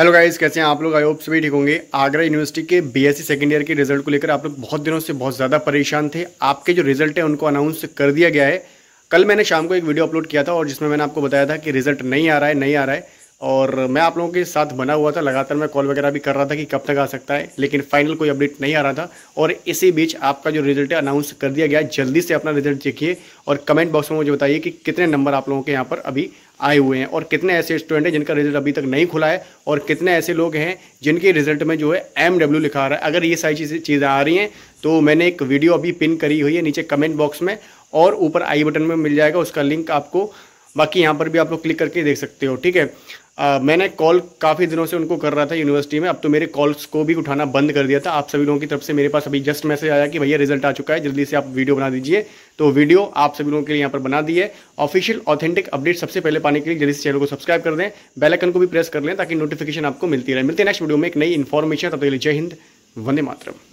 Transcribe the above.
hello guys कैसे हैं आप लोग आई होप सभी ठीक होंगे आगरा यूनिवर्सिटी के बीएससी सेकेंड ईयर के रिजल्ट को लेकर आप लोग बहुत दिनों से बहुत ज़्यादा परेशान थे आपके जो रिजल्ट है उनको अनाउंस कर दिया गया है कल मैंने शाम को एक वीडियो अपलोड किया था और जिसमें मैंने आपको बताया था कि रिजल्ट नहीं आ रहा है नहीं आ रहा है और मैं आप लोगों के साथ बना हुआ था लगातार मैं कॉल वगैरह भी कर रहा था कि कब तक आ सकता है लेकिन फाइनल कोई अपडेट नहीं आ रहा था और इसी बीच आपका जो रिजल्ट है अनाउंस कर दिया गया जल्दी से अपना रिजल्ट देखिए और कमेंट बॉक्स में मुझे बताइए कि कितने नंबर आप लोगों के यहाँ पर अभी आए हुए हैं और कितने ऐसे स्टूडेंट हैं जिनका रिजल्ट अभी तक नहीं खुला है और कितने ऐसे लोग हैं जिनके रिजल्ट में जो है एम डब्ल्यू लिखा आ रहा है अगर ये सारी चीज़ें चीज़ें आ रही हैं तो मैंने एक वीडियो अभी पिन करी हुई है नीचे कमेंट बॉक्स में और ऊपर आई बटन में मिल जाएगा उसका लिंक आपको बाकी यहाँ पर भी आप लोग क्लिक करके देख सकते हो ठीक है आ, मैंने कॉल काफ़ी दिनों से उनको कर रहा था यूनिवर्सिटी में अब तो मेरे कॉल्स को भी उठाना बंद कर दिया था आप सभी लोगों की तरफ से मेरे पास अभी जस्ट मैसेज आया कि भैया रिजल्ट आ चुका है जल्दी से आप वीडियो बना दीजिए तो वीडियो आप सभी लोगों के लिए यहाँ पर बना दी है ऑफिशियल ऑथेंटिक अपडेट सबसे पहले पाने के लिए जल्दी से चैनल को सब्सक्राइब कर दें बेलकन को भी प्रेस कर लें ताकि नोटिफिकेशन आपको मिलती रहे मिलते हैं नेक्स्ट वीडियो में एक नई इन्फॉर्मेशन तब तक जय हिंद वंदे मातरम